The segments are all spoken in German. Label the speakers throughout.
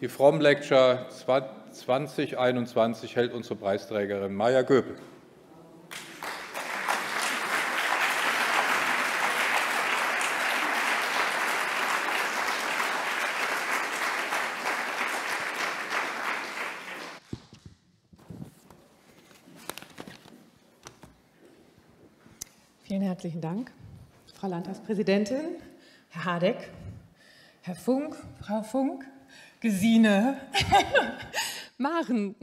Speaker 1: Die From Lecture 2021 hält unsere Preisträgerin Maja Göbel. Vielen herzlichen Dank, Frau Landtagspräsidentin, Herr Hadeck, Herr Funk, Frau Funk, Gesine. Maren.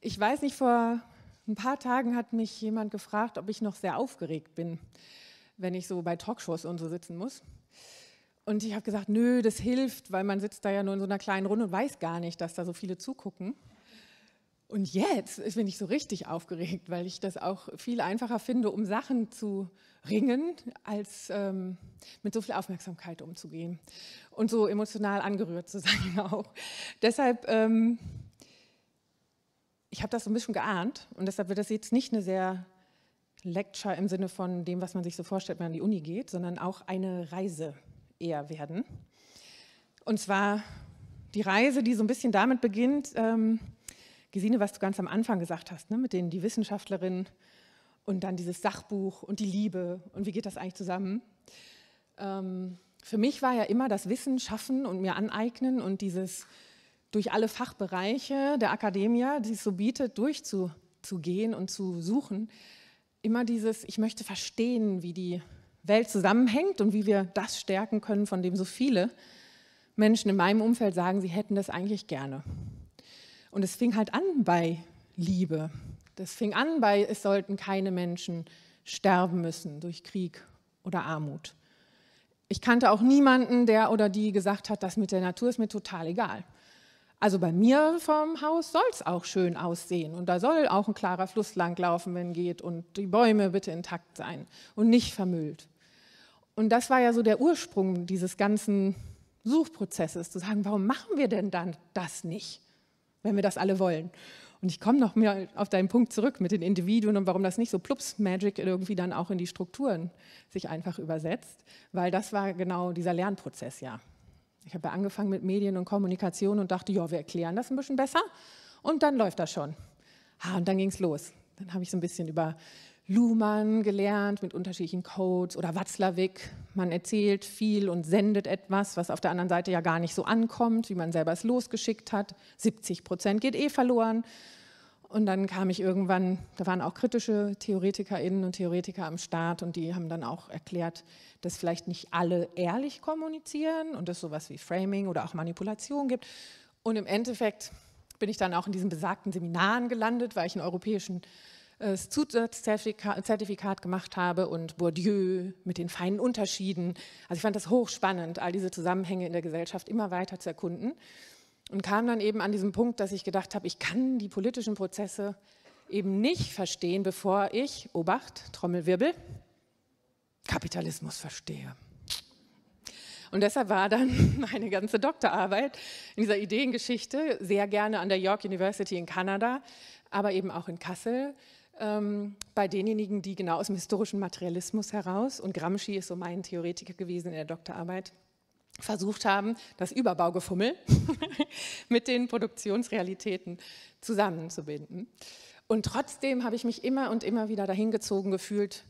Speaker 1: Ich weiß nicht, vor ein paar Tagen hat mich jemand gefragt, ob ich noch sehr aufgeregt bin, wenn ich so bei Talkshows und so sitzen muss. Und ich habe gesagt, nö, das hilft, weil man sitzt da ja nur in so einer kleinen Runde und weiß gar nicht, dass da so viele zugucken. Und jetzt bin ich so richtig aufgeregt, weil ich das auch viel einfacher finde, um Sachen zu ringen, als ähm, mit so viel Aufmerksamkeit umzugehen und so emotional angerührt zu sein auch. Deshalb, ähm, ich habe das so ein bisschen geahnt und deshalb wird das jetzt nicht eine sehr Lecture im Sinne von dem, was man sich so vorstellt, wenn man an die Uni geht, sondern auch eine Reise eher werden. Und zwar die Reise, die so ein bisschen damit beginnt, ähm, Gesine, was du ganz am Anfang gesagt hast, ne, mit denen die Wissenschaftlerin und dann dieses Sachbuch und die Liebe und wie geht das eigentlich zusammen? Ähm, für mich war ja immer das Wissen schaffen und mir aneignen und dieses durch alle Fachbereiche der Akademie, die es so bietet, durchzugehen und zu suchen, immer dieses, ich möchte verstehen, wie die Welt zusammenhängt und wie wir das stärken können, von dem so viele Menschen in meinem Umfeld sagen, sie hätten das eigentlich gerne. Und es fing halt an bei Liebe. Das fing an bei, es sollten keine Menschen sterben müssen durch Krieg oder Armut. Ich kannte auch niemanden, der oder die gesagt hat, das mit der Natur ist mir total egal. Also bei mir vom Haus soll es auch schön aussehen und da soll auch ein klarer Fluss langlaufen, wenn geht und die Bäume bitte intakt sein und nicht vermüllt. Und das war ja so der Ursprung dieses ganzen Suchprozesses, zu sagen, warum machen wir denn dann das nicht? wenn wir das alle wollen. Und ich komme noch mehr auf deinen Punkt zurück mit den Individuen und warum das nicht so plups Magic irgendwie dann auch in die Strukturen sich einfach übersetzt, weil das war genau dieser Lernprozess ja. Ich habe ja angefangen mit Medien und Kommunikation und dachte, ja, wir erklären das ein bisschen besser und dann läuft das schon. Ha, und dann ging es los. Dann habe ich so ein bisschen über Luhmann gelernt mit unterschiedlichen Codes oder Watzlawick. Man erzählt viel und sendet etwas, was auf der anderen Seite ja gar nicht so ankommt, wie man selber es losgeschickt hat. 70 Prozent geht eh verloren. Und dann kam ich irgendwann, da waren auch kritische TheoretikerInnen und Theoretiker am Start und die haben dann auch erklärt, dass vielleicht nicht alle ehrlich kommunizieren und es sowas wie Framing oder auch Manipulation gibt. Und im Endeffekt bin ich dann auch in diesen besagten Seminaren gelandet, weil ich einen europäischen das Zusatzzertifikat gemacht habe und Bourdieu mit den feinen Unterschieden. Also ich fand das hochspannend, all diese Zusammenhänge in der Gesellschaft immer weiter zu erkunden und kam dann eben an diesem Punkt, dass ich gedacht habe, ich kann die politischen Prozesse eben nicht verstehen, bevor ich, Obacht, Trommelwirbel, Kapitalismus verstehe. Und deshalb war dann meine ganze Doktorarbeit in dieser Ideengeschichte sehr gerne an der York University in Kanada, aber eben auch in Kassel ähm, bei denjenigen, die genau aus dem historischen Materialismus heraus, und Gramsci ist so mein Theoretiker gewesen in der Doktorarbeit, versucht haben, das Überbaugefummel mit den Produktionsrealitäten zusammenzubinden. Und trotzdem habe ich mich immer und immer wieder dahingezogen gefühlt,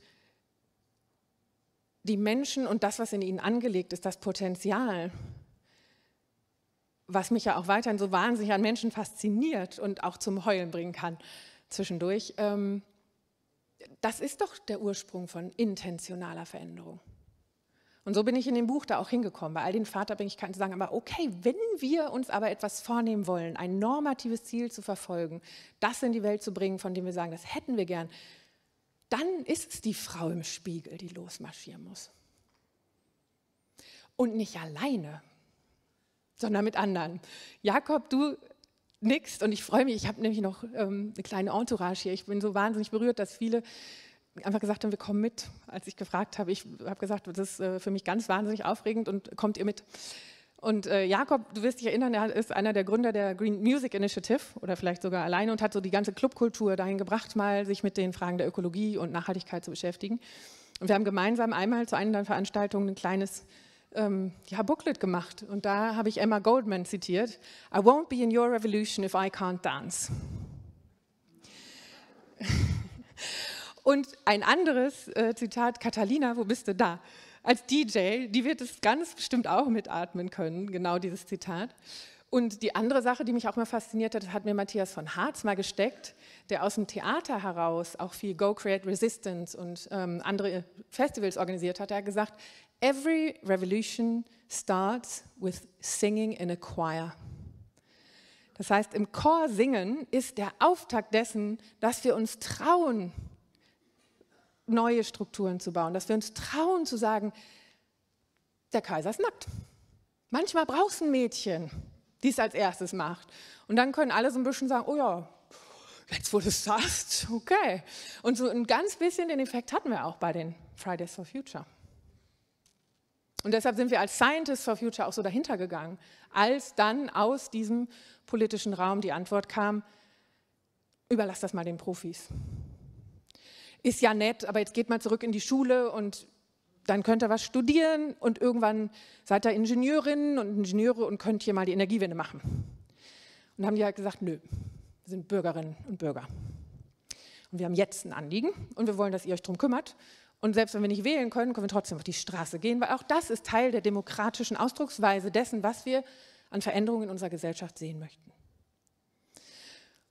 Speaker 1: die Menschen und das, was in ihnen angelegt ist, das Potenzial, was mich ja auch weiterhin so wahnsinnig an Menschen fasziniert und auch zum Heulen bringen kann, zwischendurch. Ähm, das ist doch der Ursprung von intentionaler Veränderung. Und so bin ich in dem Buch da auch hingekommen. Bei all den Vaterabhängigkeiten zu sagen, aber okay, wenn wir uns aber etwas vornehmen wollen, ein normatives Ziel zu verfolgen, das in die Welt zu bringen, von dem wir sagen, das hätten wir gern, dann ist es die Frau im Spiegel, die losmarschieren muss. Und nicht alleine, sondern mit anderen. Jakob, du nickst und ich freue mich. Ich habe nämlich noch ähm, eine kleine Entourage hier. Ich bin so wahnsinnig berührt, dass viele einfach gesagt haben, wir kommen mit, als ich gefragt habe. Ich habe gesagt, das ist äh, für mich ganz wahnsinnig aufregend und kommt ihr mit. Und äh, Jakob, du wirst dich erinnern, er ist einer der Gründer der Green Music Initiative oder vielleicht sogar alleine und hat so die ganze Clubkultur dahin gebracht, mal sich mit den Fragen der Ökologie und Nachhaltigkeit zu beschäftigen. Und wir haben gemeinsam einmal zu einer Veranstaltung ein kleines ähm, ja, Booklet gemacht und da habe ich Emma Goldman zitiert, I won't be in your revolution if I can't dance. und ein anderes äh, Zitat, Catalina, wo bist du da? Als DJ, die wird es ganz bestimmt auch mitatmen können, genau dieses Zitat. Und die andere Sache, die mich auch mal fasziniert hat, hat mir Matthias von Harz mal gesteckt, der aus dem Theater heraus auch viel Go Create Resistance und ähm, andere Festivals organisiert hat. Er hat gesagt, Every revolution starts with singing in a choir. Das heißt, im Chor singen ist der Auftakt dessen, dass wir uns trauen, neue Strukturen zu bauen, dass wir uns trauen zu sagen, der Kaiser ist nackt. Manchmal braucht es ein Mädchen, die es als erstes macht. Und dann können alle so ein bisschen sagen, oh ja, jetzt wo du es sagst, okay. Und so ein ganz bisschen den Effekt hatten wir auch bei den Fridays for Future. Und deshalb sind wir als Scientists for Future auch so dahinter gegangen, als dann aus diesem politischen Raum die Antwort kam, überlass das mal den Profis. Ist ja nett, aber jetzt geht mal zurück in die Schule und dann könnt ihr was studieren und irgendwann seid ihr Ingenieurinnen und Ingenieure und könnt hier mal die Energiewende machen. Und haben die halt gesagt, nö, wir sind Bürgerinnen und Bürger. Und wir haben jetzt ein Anliegen und wir wollen, dass ihr euch darum kümmert und selbst wenn wir nicht wählen können, können wir trotzdem auf die Straße gehen, weil auch das ist Teil der demokratischen Ausdrucksweise dessen, was wir an Veränderungen in unserer Gesellschaft sehen möchten.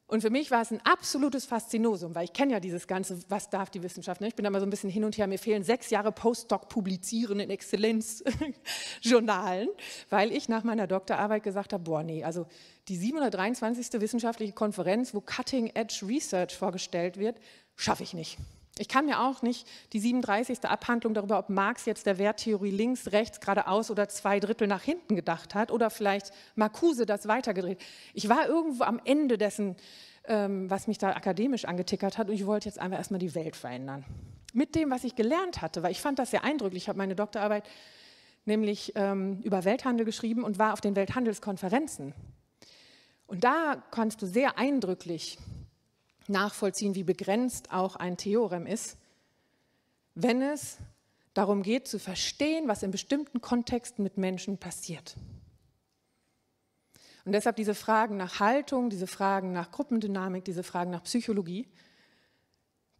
Speaker 1: Und für mich war es ein absolutes Faszinosum, weil ich kenne ja dieses ganze, was darf die Wissenschaft. Ne? Ich bin da mal so ein bisschen hin und her. Mir fehlen sechs Jahre Postdoc publizieren in Exzellenzjournalen, weil ich nach meiner Doktorarbeit gesagt habe, boah nee, also die 723. wissenschaftliche Konferenz, wo Cutting Edge Research vorgestellt wird, schaffe ich nicht. Ich kann mir auch nicht die 37. Abhandlung darüber, ob Marx jetzt der Werttheorie links, rechts, geradeaus oder zwei Drittel nach hinten gedacht hat oder vielleicht Marcuse das weitergedreht. Ich war irgendwo am Ende dessen, ähm, was mich da akademisch angetickert hat und ich wollte jetzt einfach erstmal die Welt verändern. Mit dem, was ich gelernt hatte, weil ich fand das sehr eindrücklich. Ich habe meine Doktorarbeit nämlich ähm, über Welthandel geschrieben und war auf den Welthandelskonferenzen. Und da konntest du sehr eindrücklich nachvollziehen, wie begrenzt auch ein Theorem ist, wenn es darum geht zu verstehen, was in bestimmten Kontexten mit Menschen passiert. Und deshalb diese Fragen nach Haltung, diese Fragen nach Gruppendynamik, diese Fragen nach Psychologie,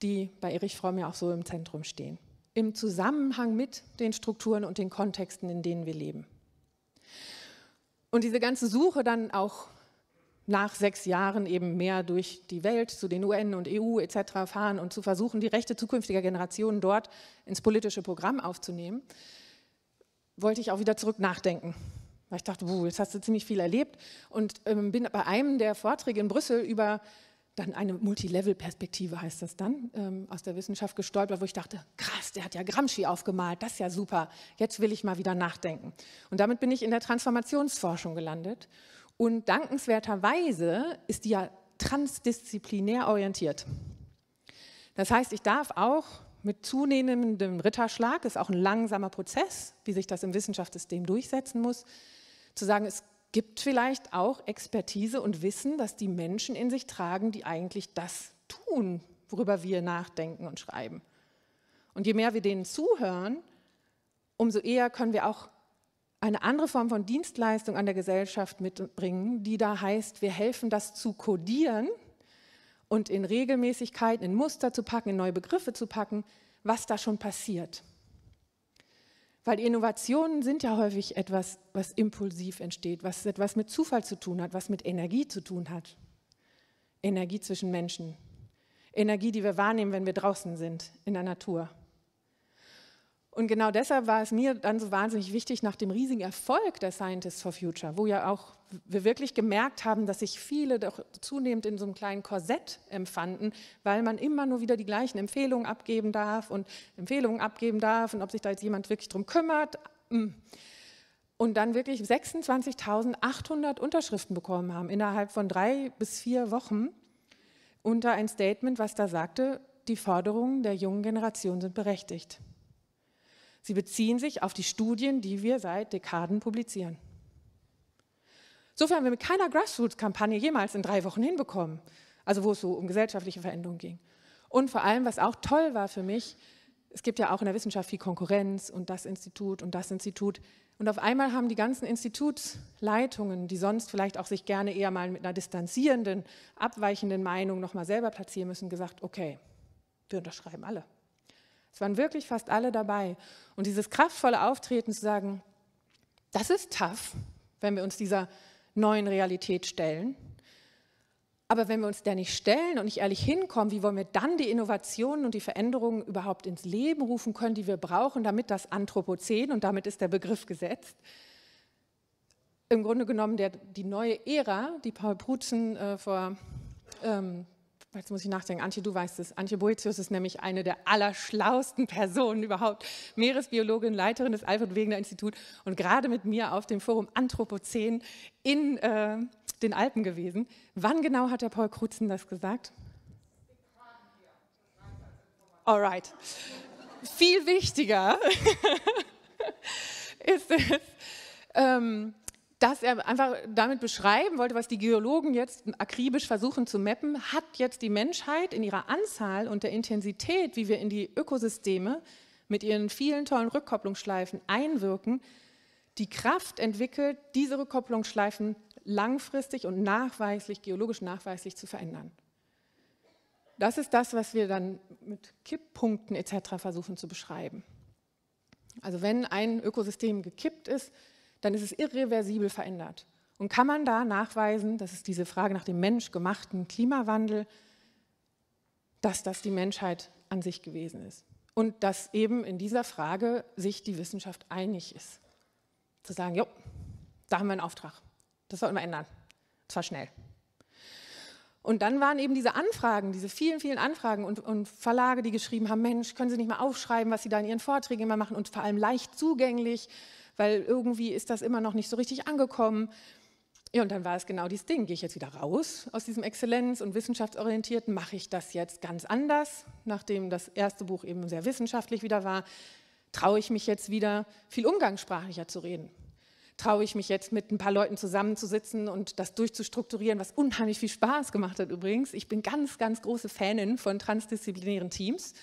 Speaker 1: die bei Erich Fromm ja auch so im Zentrum stehen. Im Zusammenhang mit den Strukturen und den Kontexten, in denen wir leben. Und diese ganze Suche dann auch nach sechs Jahren eben mehr durch die Welt zu den UN und EU etc. fahren und zu versuchen, die Rechte zukünftiger Generationen dort ins politische Programm aufzunehmen, wollte ich auch wieder zurück nachdenken. Weil ich dachte, buh, jetzt hast du ziemlich viel erlebt und ähm, bin bei einem der Vorträge in Brüssel über dann eine Multilevel-Perspektive heißt das dann, ähm, aus der Wissenschaft gestolpert, wo ich dachte, krass, der hat ja Gramsci aufgemalt, das ist ja super, jetzt will ich mal wieder nachdenken. Und damit bin ich in der Transformationsforschung gelandet und dankenswerterweise ist die ja transdisziplinär orientiert. Das heißt, ich darf auch mit zunehmendem Ritterschlag, ist auch ein langsamer Prozess, wie sich das im Wissenschaftssystem durchsetzen muss, zu sagen, es gibt vielleicht auch Expertise und Wissen, dass die Menschen in sich tragen, die eigentlich das tun, worüber wir nachdenken und schreiben. Und je mehr wir denen zuhören, umso eher können wir auch eine andere Form von Dienstleistung an der Gesellschaft mitbringen, die da heißt, wir helfen, das zu kodieren und in Regelmäßigkeiten, in Muster zu packen, in neue Begriffe zu packen, was da schon passiert. Weil Innovationen sind ja häufig etwas, was impulsiv entsteht, was etwas mit Zufall zu tun hat, was mit Energie zu tun hat. Energie zwischen Menschen. Energie, die wir wahrnehmen, wenn wir draußen sind, in der Natur. Und genau deshalb war es mir dann so wahnsinnig wichtig, nach dem riesigen Erfolg der Scientists for Future, wo ja auch wir wirklich gemerkt haben, dass sich viele doch zunehmend in so einem kleinen Korsett empfanden, weil man immer nur wieder die gleichen Empfehlungen abgeben darf und Empfehlungen abgeben darf und ob sich da jetzt jemand wirklich drum kümmert. Mm. Und dann wirklich 26.800 Unterschriften bekommen haben innerhalb von drei bis vier Wochen unter ein Statement, was da sagte, die Forderungen der jungen Generation sind berechtigt. Sie beziehen sich auf die Studien, die wir seit Dekaden publizieren. Insofern haben wir mit keiner Grassroots-Kampagne jemals in drei Wochen hinbekommen, also wo es so um gesellschaftliche Veränderungen ging. Und vor allem, was auch toll war für mich, es gibt ja auch in der Wissenschaft viel Konkurrenz und das Institut und das Institut. Und auf einmal haben die ganzen Institutsleitungen, die sonst vielleicht auch sich gerne eher mal mit einer distanzierenden, abweichenden Meinung nochmal selber platzieren müssen, gesagt, okay, wir unterschreiben alle. Es waren wirklich fast alle dabei. Und dieses kraftvolle Auftreten zu sagen, das ist tough, wenn wir uns dieser neuen Realität stellen. Aber wenn wir uns der nicht stellen und nicht ehrlich hinkommen, wie wollen wir dann die Innovationen und die Veränderungen überhaupt ins Leben rufen können, die wir brauchen, damit das Anthropozän, und damit ist der Begriff gesetzt, im Grunde genommen der, die neue Ära, die Paul Prutzen äh, vor ähm, Jetzt muss ich nachdenken. Antje, du weißt es. Antje Boetius ist nämlich eine der allerschlausten Personen überhaupt. Meeresbiologin, Leiterin des Alfred Wegener instituts und gerade mit mir auf dem Forum Anthropozän in äh, den Alpen gewesen. Wann genau hat der Paul Krutzen das gesagt? Alright. Viel wichtiger ist es, ähm, dass er einfach damit beschreiben wollte, was die Geologen jetzt akribisch versuchen zu mappen, hat jetzt die Menschheit in ihrer Anzahl und der Intensität, wie wir in die Ökosysteme mit ihren vielen tollen Rückkopplungsschleifen einwirken, die Kraft entwickelt, diese Rückkopplungsschleifen langfristig und nachweislich, geologisch nachweislich zu verändern. Das ist das, was wir dann mit Kipppunkten etc. versuchen zu beschreiben. Also wenn ein Ökosystem gekippt ist, dann ist es irreversibel verändert. Und kann man da nachweisen, dass es diese Frage nach dem menschgemachten Klimawandel, dass das die Menschheit an sich gewesen ist? Und dass eben in dieser Frage sich die Wissenschaft einig ist. Zu sagen, jo, da haben wir einen Auftrag. Das sollten wir ändern. Zwar schnell. Und dann waren eben diese Anfragen, diese vielen, vielen Anfragen und, und, Verlage, die geschrieben haben, Mensch, können Sie nicht mal aufschreiben, was Sie da in Ihren Vorträgen immer machen und vor allem leicht zugänglich weil irgendwie ist das immer noch nicht so richtig angekommen. Ja, und dann war es genau dieses Ding. Gehe ich jetzt wieder raus aus diesem Exzellenz- und Wissenschaftsorientierten? Mache ich das jetzt ganz anders, nachdem das erste Buch eben sehr wissenschaftlich wieder war? Traue ich mich jetzt wieder, viel umgangssprachlicher zu reden? Traue ich mich jetzt, mit ein paar Leuten zusammenzusitzen und das durchzustrukturieren, was unheimlich viel Spaß gemacht hat übrigens. Ich bin ganz, ganz große Fanin von transdisziplinären Teams,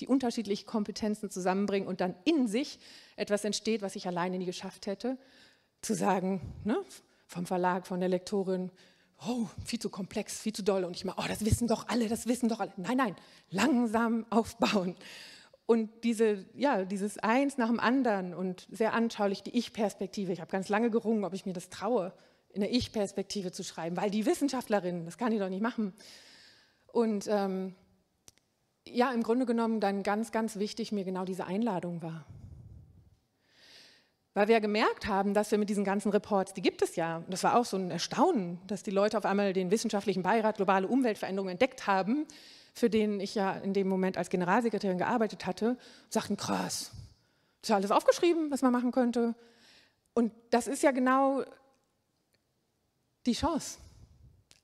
Speaker 1: die unterschiedliche Kompetenzen zusammenbringen und dann in sich etwas entsteht, was ich alleine nie geschafft hätte, zu sagen, ne, vom Verlag, von der Lektorin, oh, viel zu komplex, viel zu doll und ich mal, oh, das wissen doch alle, das wissen doch alle. Nein, nein, langsam aufbauen. Und diese, ja, dieses eins nach dem anderen und sehr anschaulich die Ich-Perspektive. Ich habe ganz lange gerungen, ob ich mir das traue, in der Ich-Perspektive zu schreiben, weil die Wissenschaftlerin, das kann die doch nicht machen. Und ähm, ja, im Grunde genommen dann ganz, ganz wichtig mir genau diese Einladung war. Weil wir gemerkt haben, dass wir mit diesen ganzen Reports, die gibt es ja, und das war auch so ein Erstaunen, dass die Leute auf einmal den wissenschaftlichen Beirat globale Umweltveränderungen entdeckt haben, für den ich ja in dem Moment als Generalsekretärin gearbeitet hatte, und sagten, krass, das ist alles aufgeschrieben, was man machen könnte. Und das ist ja genau die Chance.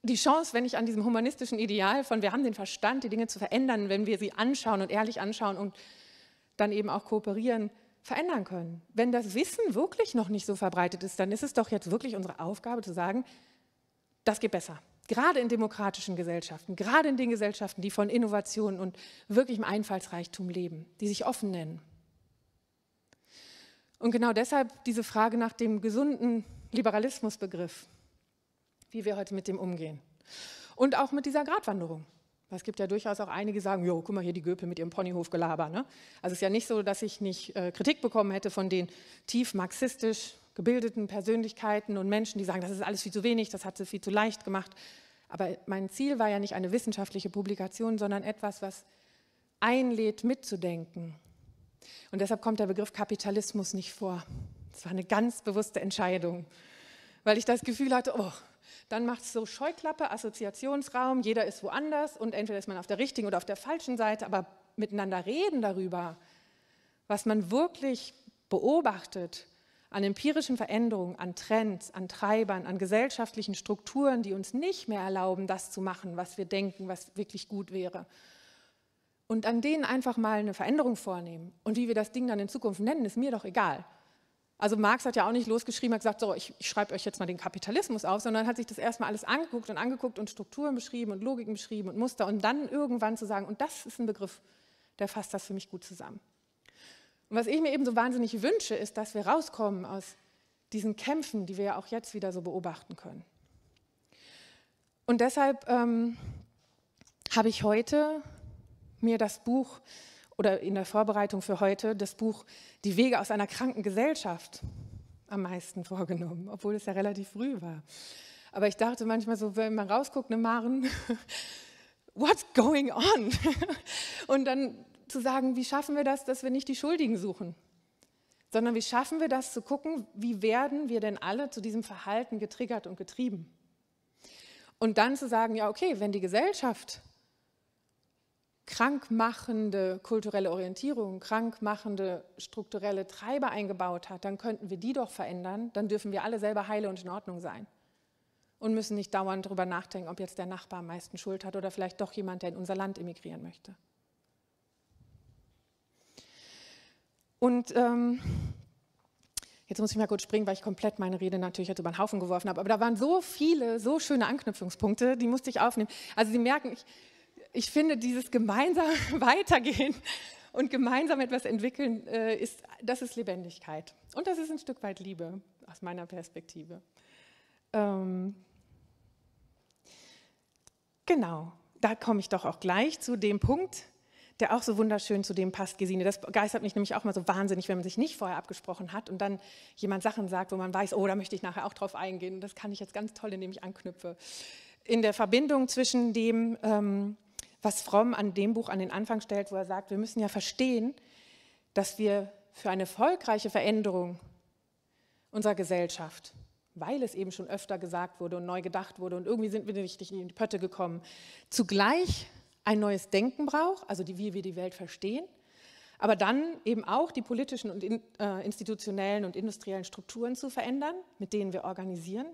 Speaker 1: Die Chance, wenn ich an diesem humanistischen Ideal von, wir haben den Verstand, die Dinge zu verändern, wenn wir sie anschauen und ehrlich anschauen und dann eben auch kooperieren, verändern können. Wenn das Wissen wirklich noch nicht so verbreitet ist, dann ist es doch jetzt wirklich unsere Aufgabe zu sagen, das geht besser. Gerade in demokratischen Gesellschaften, gerade in den Gesellschaften, die von Innovation und wirklichem Einfallsreichtum leben, die sich offen nennen. Und genau deshalb diese Frage nach dem gesunden Liberalismusbegriff, wie wir heute mit dem umgehen. Und auch mit dieser Gratwanderung. Es gibt ja durchaus auch einige, die sagen, jo, guck mal hier die Göpe mit ihrem Ponyhofgelaber. Ne? Also es ist ja nicht so, dass ich nicht äh, Kritik bekommen hätte von den tief marxistisch gebildeten Persönlichkeiten und Menschen, die sagen, das ist alles viel zu wenig, das hat sie viel zu leicht gemacht. Aber mein Ziel war ja nicht eine wissenschaftliche Publikation, sondern etwas, was einlädt, mitzudenken. Und deshalb kommt der Begriff Kapitalismus nicht vor. Das war eine ganz bewusste Entscheidung, weil ich das Gefühl hatte, oh, dann macht es so Scheuklappe, Assoziationsraum, jeder ist woanders und entweder ist man auf der richtigen oder auf der falschen Seite, aber miteinander reden darüber, was man wirklich beobachtet an empirischen Veränderungen, an Trends, an Treibern, an gesellschaftlichen Strukturen, die uns nicht mehr erlauben, das zu machen, was wir denken, was wirklich gut wäre. Und an denen einfach mal eine Veränderung vornehmen. Und wie wir das Ding dann in Zukunft nennen, ist mir doch egal. Also Marx hat ja auch nicht losgeschrieben, hat gesagt, so, ich, ich schreibe euch jetzt mal den Kapitalismus auf, sondern hat sich das erstmal alles angeguckt und angeguckt und Strukturen beschrieben und Logiken beschrieben und Muster und dann irgendwann zu sagen, und das ist ein Begriff, der fasst das für mich gut zusammen. Und was ich mir eben so wahnsinnig wünsche, ist, dass wir rauskommen aus diesen Kämpfen, die wir ja auch jetzt wieder so beobachten können. Und deshalb ähm, habe ich heute mir das Buch oder in der Vorbereitung für heute das Buch Die Wege aus einer kranken Gesellschaft am meisten vorgenommen, obwohl es ja relativ früh war. Aber ich dachte manchmal so, wenn man rausguckt, ne Maren, what's going on? Und dann zu sagen, wie schaffen wir das, dass wir nicht die Schuldigen suchen, sondern wie schaffen wir das zu gucken, wie werden wir denn alle zu diesem Verhalten getriggert und getrieben? Und dann zu sagen, ja, okay, wenn die Gesellschaft krankmachende kulturelle Orientierung, krankmachende strukturelle Treiber eingebaut hat, dann könnten wir die doch verändern, dann dürfen wir alle selber heile und in Ordnung sein und müssen nicht dauernd darüber nachdenken, ob jetzt der Nachbar am meisten Schuld hat oder vielleicht doch jemand, der in unser Land emigrieren möchte. Und ähm, jetzt muss ich mal kurz springen, weil ich komplett meine Rede natürlich jetzt über den Haufen geworfen habe. Aber da waren so viele, so schöne Anknüpfungspunkte, die musste ich aufnehmen. Also Sie merken, ich, ich finde, dieses gemeinsam weitergehen und gemeinsam etwas entwickeln, äh, ist, das ist Lebendigkeit. Und das ist ein Stück weit Liebe aus meiner Perspektive. Ähm, genau, da komme ich doch auch gleich zu dem Punkt, der auch so wunderschön zu dem passt, Gesine. Das begeistert mich nämlich auch mal so wahnsinnig, wenn man sich nicht vorher abgesprochen hat und dann jemand Sachen sagt, wo man weiß, oh, da möchte ich nachher auch drauf eingehen. das kann ich jetzt ganz toll, indem ich anknüpfe. In der Verbindung zwischen dem, ähm, was Fromm an dem Buch an den Anfang stellt, wo er sagt, wir müssen ja verstehen, dass wir für eine erfolgreiche Veränderung unserer Gesellschaft, weil es eben schon öfter gesagt wurde und neu gedacht wurde und irgendwie sind wir nicht richtig in die Pötte gekommen, zugleich ein neues Denken braucht, also die, wie wir die Welt verstehen, aber dann eben auch die politischen und in, äh, institutionellen und industriellen Strukturen zu verändern, mit denen wir organisieren,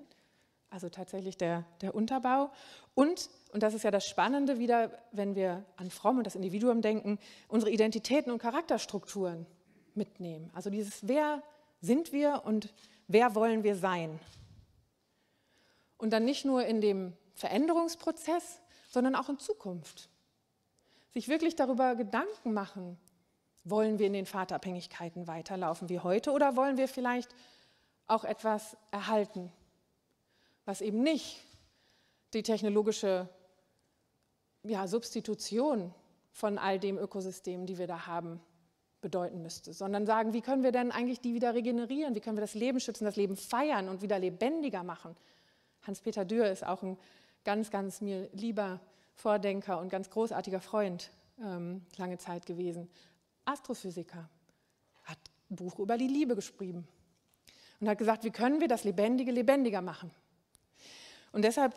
Speaker 1: also tatsächlich der, der Unterbau. Und, und das ist ja das Spannende wieder, wenn wir an Fromm und das Individuum denken, unsere Identitäten und Charakterstrukturen mitnehmen. Also dieses, wer sind wir und wer wollen wir sein? Und dann nicht nur in dem Veränderungsprozess, sondern auch in Zukunft. Sich wirklich darüber Gedanken machen, wollen wir in den Vaterabhängigkeiten weiterlaufen wie heute oder wollen wir vielleicht auch etwas erhalten was eben nicht die technologische ja, Substitution von all dem Ökosystem, die wir da haben, bedeuten müsste, sondern sagen, wie können wir denn eigentlich die wieder regenerieren, wie können wir das Leben schützen, das Leben feiern und wieder lebendiger machen. Hans-Peter Dürr ist auch ein ganz, ganz mir lieber Vordenker und ganz großartiger Freund ähm, lange Zeit gewesen. Astrophysiker, hat ein Buch über die Liebe geschrieben und hat gesagt, wie können wir das Lebendige lebendiger machen. Und deshalb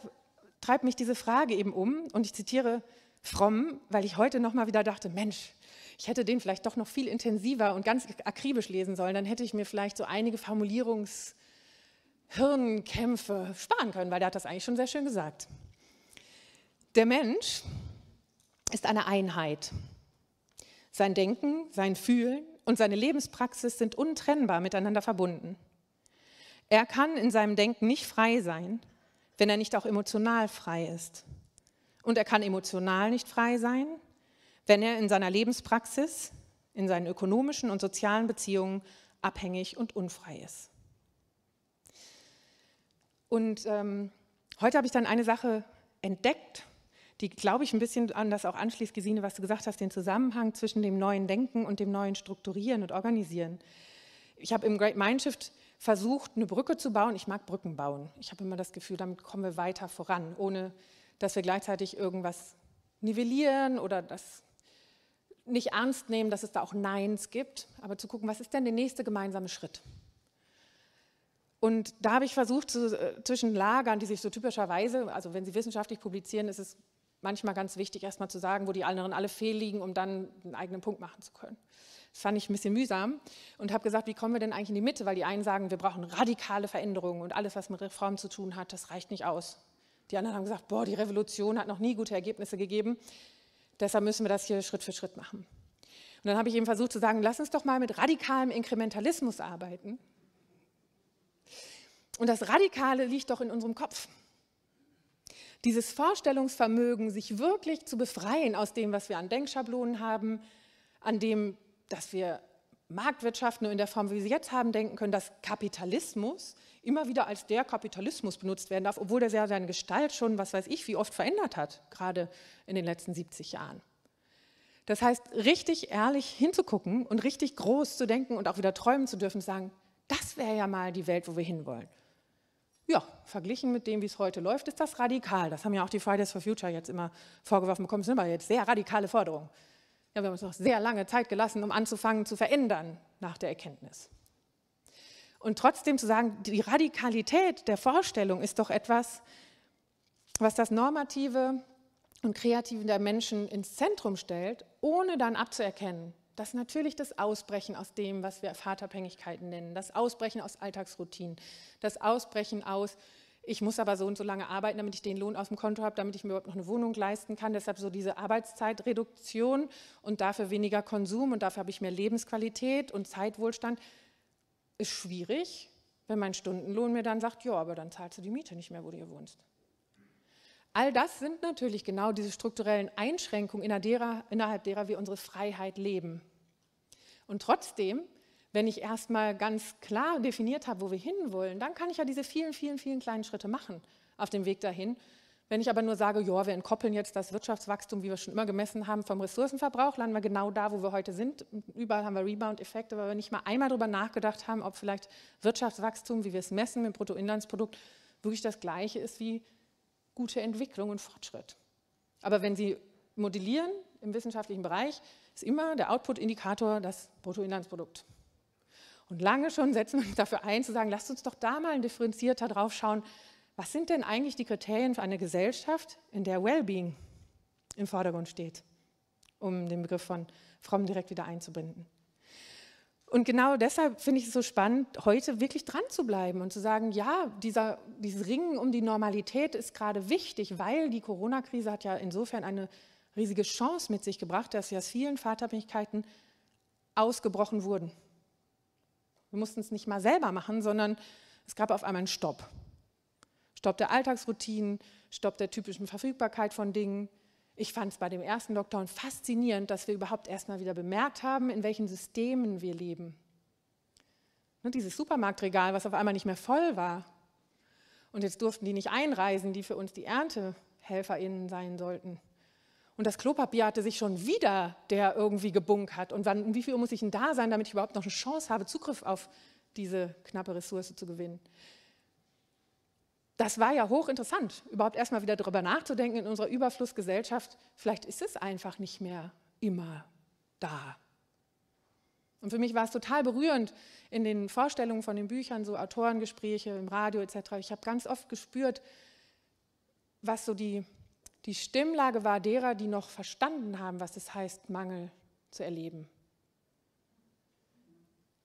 Speaker 1: treibt mich diese Frage eben um und ich zitiere Fromm, weil ich heute nochmal wieder dachte, Mensch, ich hätte den vielleicht doch noch viel intensiver und ganz akribisch lesen sollen, dann hätte ich mir vielleicht so einige Formulierungshirnkämpfe sparen können, weil der hat das eigentlich schon sehr schön gesagt. Der Mensch ist eine Einheit. Sein Denken, sein Fühlen und seine Lebenspraxis sind untrennbar miteinander verbunden. Er kann in seinem Denken nicht frei sein, wenn er nicht auch emotional frei ist. Und er kann emotional nicht frei sein, wenn er in seiner Lebenspraxis, in seinen ökonomischen und sozialen Beziehungen abhängig und unfrei ist. Und ähm, heute habe ich dann eine Sache entdeckt, die, glaube ich, ein bisschen an das auch anschließt, Gesine, was du gesagt hast, den Zusammenhang zwischen dem neuen Denken und dem neuen Strukturieren und Organisieren. Ich habe im Great Mindshift Shift versucht, eine Brücke zu bauen. Ich mag Brücken bauen. Ich habe immer das Gefühl, damit kommen wir weiter voran, ohne dass wir gleichzeitig irgendwas nivellieren oder das nicht ernst nehmen, dass es da auch Neins gibt, aber zu gucken, was ist denn der nächste gemeinsame Schritt? Und da habe ich versucht, zu, äh, zwischen Lagern, die sich so typischerweise, also wenn sie wissenschaftlich publizieren, ist es manchmal ganz wichtig, erstmal zu sagen, wo die anderen alle fehl liegen, um dann einen eigenen Punkt machen zu können. Das fand ich ein bisschen mühsam und habe gesagt, wie kommen wir denn eigentlich in die Mitte? Weil die einen sagen, wir brauchen radikale Veränderungen und alles, was mit Reform zu tun hat, das reicht nicht aus. Die anderen haben gesagt, boah, die Revolution hat noch nie gute Ergebnisse gegeben. Deshalb müssen wir das hier Schritt für Schritt machen. Und dann habe ich eben versucht zu sagen, lass uns doch mal mit radikalem Inkrementalismus arbeiten. Und das Radikale liegt doch in unserem Kopf. Dieses Vorstellungsvermögen, sich wirklich zu befreien aus dem, was wir an Denkschablonen haben, an dem, dass wir Marktwirtschaft nur in der Form, wie wir sie jetzt haben, denken können, dass Kapitalismus immer wieder als der Kapitalismus benutzt werden darf, obwohl der ja seine Gestalt schon, was weiß ich, wie oft verändert hat, gerade in den letzten 70 Jahren. Das heißt, richtig ehrlich hinzugucken und richtig groß zu denken und auch wieder träumen zu dürfen, sagen, das wäre ja mal die Welt, wo wir hinwollen. Ja, verglichen mit dem, wie es heute läuft, ist das radikal. Das haben ja auch die Fridays for Future jetzt immer vorgeworfen bekommen. Das sind aber jetzt sehr radikale Forderungen. Ja, wir haben uns noch sehr lange Zeit gelassen, um anzufangen zu verändern nach der Erkenntnis. Und trotzdem zu sagen, die Radikalität der Vorstellung ist doch etwas, was das Normative und Kreative der Menschen ins Zentrum stellt, ohne dann abzuerkennen, dass natürlich das Ausbrechen aus dem, was wir Vaterabhängigkeiten nennen, das Ausbrechen aus Alltagsroutinen, das Ausbrechen aus ich muss aber so und so lange arbeiten, damit ich den Lohn aus dem Konto habe, damit ich mir überhaupt noch eine Wohnung leisten kann. Deshalb so diese Arbeitszeitreduktion und dafür weniger Konsum und dafür habe ich mehr Lebensqualität und Zeitwohlstand ist schwierig, wenn mein Stundenlohn mir dann sagt, ja, aber dann zahlst du die Miete nicht mehr, wo du hier wohnst. All das sind natürlich genau diese strukturellen Einschränkungen, innerhalb derer wir unsere Freiheit leben. Und trotzdem wenn ich erstmal ganz klar definiert habe, wo wir hinwollen, dann kann ich ja diese vielen, vielen, vielen kleinen Schritte machen auf dem Weg dahin. Wenn ich aber nur sage, ja, wir entkoppeln jetzt das Wirtschaftswachstum, wie wir schon immer gemessen haben, vom Ressourcenverbrauch, landen wir genau da, wo wir heute sind. Überall haben wir Rebound-Effekte, aber wenn wir nicht mal einmal darüber nachgedacht haben, ob vielleicht Wirtschaftswachstum, wie wir es messen mit dem Bruttoinlandsprodukt, wirklich das Gleiche ist wie gute Entwicklung und Fortschritt. Aber wenn Sie modellieren im wissenschaftlichen Bereich, ist immer der Output-Indikator das Bruttoinlandsprodukt. Und lange schon setzen wir uns dafür ein, zu sagen, lasst uns doch da mal differenzierter drauf schauen, was sind denn eigentlich die Kriterien für eine Gesellschaft, in der Wellbeing im Vordergrund steht, um den Begriff von fromm direkt wieder einzubinden. Und genau deshalb finde ich es so spannend, heute wirklich dran zu bleiben und zu sagen, ja, dieser, dieses Ringen um die Normalität ist gerade wichtig, weil die Corona-Krise hat ja insofern eine riesige Chance mit sich gebracht, dass ja aus vielen Vaterabhängigkeiten ausgebrochen wurden wir mussten es nicht mal selber machen, sondern es gab auf einmal einen Stopp. Stopp der Alltagsroutinen, Stopp der typischen Verfügbarkeit von Dingen. Ich fand es bei dem ersten Lockdown faszinierend, dass wir überhaupt erst mal wieder bemerkt haben, in welchen Systemen wir leben. Und ne, dieses Supermarktregal, was auf einmal nicht mehr voll war. Und jetzt durften die nicht einreisen, die für uns die ErntehelferInnen sein sollten. Und das Klopapier hatte sich schon wieder der irgendwie gebunkert. Und wann, wie viel Uhr muss ich denn da sein, damit ich überhaupt noch eine Chance habe, Zugriff auf diese knappe Ressource zu gewinnen? Das war ja hochinteressant, überhaupt erstmal wieder darüber nachzudenken in unserer Überflussgesellschaft. Vielleicht ist es einfach nicht mehr immer da. Und für mich war es total berührend in den Vorstellungen von den Büchern, so Autorengespräche im Radio etc. Ich habe ganz oft gespürt, was so die die Stimmlage war derer, die noch verstanden haben, was es heißt, Mangel zu erleben.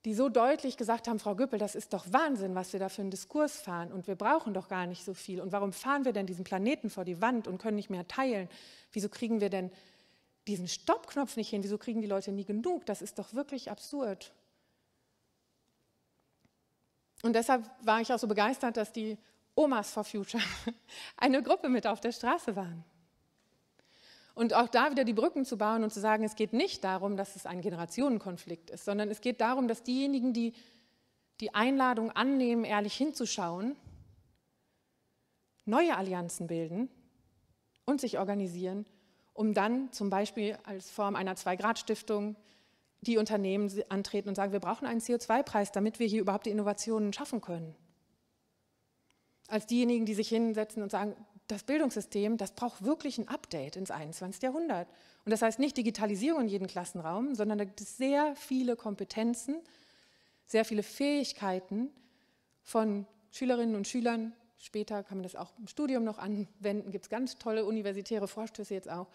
Speaker 1: Die so deutlich gesagt haben, Frau Güppel, das ist doch Wahnsinn, was wir da für einen Diskurs fahren und wir brauchen doch gar nicht so viel. Und warum fahren wir denn diesen Planeten vor die Wand und können nicht mehr teilen? Wieso kriegen wir denn diesen Stoppknopf nicht hin? Wieso kriegen die Leute nie genug? Das ist doch wirklich absurd. Und deshalb war ich auch so begeistert, dass die Omas for Future eine Gruppe mit auf der Straße waren. Und auch da wieder die Brücken zu bauen und zu sagen, es geht nicht darum, dass es ein Generationenkonflikt ist, sondern es geht darum, dass diejenigen, die die Einladung annehmen, ehrlich hinzuschauen, neue Allianzen bilden und sich organisieren, um dann zum Beispiel als Form einer Zwei-Grad-Stiftung die Unternehmen antreten und sagen, wir brauchen einen CO2-Preis, damit wir hier überhaupt die Innovationen schaffen können. Als diejenigen, die sich hinsetzen und sagen, das Bildungssystem, das braucht wirklich ein Update ins 21. Jahrhundert. Und das heißt nicht Digitalisierung in jedem Klassenraum, sondern da gibt es sehr viele Kompetenzen, sehr viele Fähigkeiten von Schülerinnen und Schülern. Später kann man das auch im Studium noch anwenden, gibt es ganz tolle universitäre Vorstöße jetzt auch,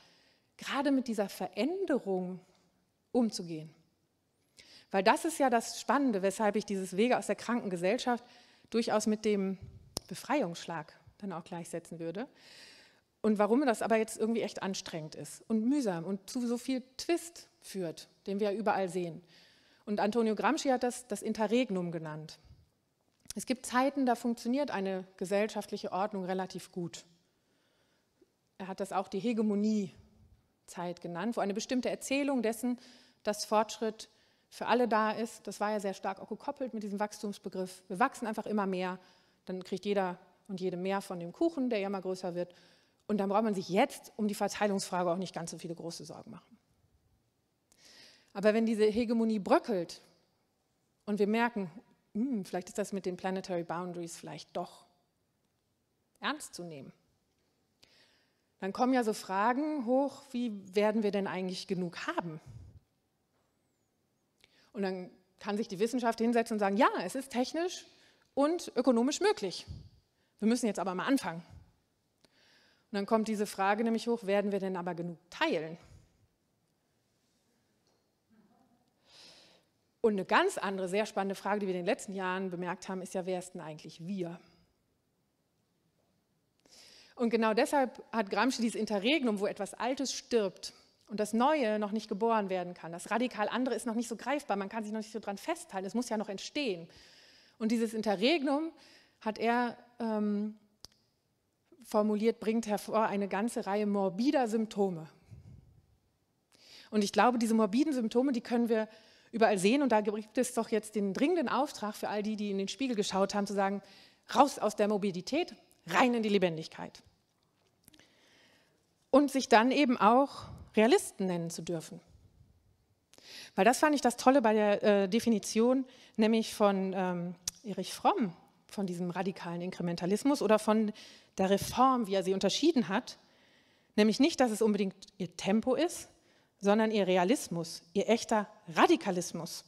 Speaker 1: gerade mit dieser Veränderung umzugehen. Weil das ist ja das Spannende, weshalb ich dieses Wege aus der kranken Gesellschaft durchaus mit dem Befreiungsschlag dann auch gleichsetzen würde. Und warum das aber jetzt irgendwie echt anstrengend ist und mühsam und zu so viel Twist führt, den wir ja überall sehen. Und Antonio Gramsci hat das das Interregnum genannt. Es gibt Zeiten, da funktioniert eine gesellschaftliche Ordnung relativ gut. Er hat das auch die Hegemoniezeit genannt, wo eine bestimmte Erzählung dessen, dass Fortschritt für alle da ist, das war ja sehr stark auch gekoppelt mit diesem Wachstumsbegriff. Wir wachsen einfach immer mehr, dann kriegt jeder und jedem mehr von dem Kuchen, der ja mal größer wird. Und dann braucht man sich jetzt um die Verteilungsfrage auch nicht ganz so viele große Sorgen machen. Aber wenn diese Hegemonie bröckelt und wir merken, hm, vielleicht ist das mit den Planetary Boundaries vielleicht doch ernst zu nehmen, dann kommen ja so Fragen hoch, wie werden wir denn eigentlich genug haben? Und dann kann sich die Wissenschaft hinsetzen und sagen, ja, es ist technisch und ökonomisch möglich. Wir müssen jetzt aber mal anfangen. Und dann kommt diese Frage nämlich hoch, werden wir denn aber genug teilen? Und eine ganz andere, sehr spannende Frage, die wir in den letzten Jahren bemerkt haben, ist ja, wer ist denn eigentlich wir? Und genau deshalb hat Gramsci dieses Interregnum, wo etwas Altes stirbt und das Neue noch nicht geboren werden kann. Das radikal andere ist noch nicht so greifbar, man kann sich noch nicht so dran festhalten, es muss ja noch entstehen. Und dieses Interregnum hat er ähm, formuliert, bringt hervor eine ganze Reihe morbider Symptome. Und ich glaube, diese morbiden Symptome, die können wir überall sehen. Und da gibt es doch jetzt den dringenden Auftrag für all die, die in den Spiegel geschaut haben, zu sagen, raus aus der Morbidität, rein in die Lebendigkeit. Und sich dann eben auch Realisten nennen zu dürfen. Weil das fand ich das Tolle bei der äh, Definition, nämlich von ähm, Erich Fromm, von diesem radikalen Inkrementalismus oder von der Reform, wie er sie unterschieden hat, nämlich nicht, dass es unbedingt ihr Tempo ist, sondern ihr Realismus, ihr echter Radikalismus.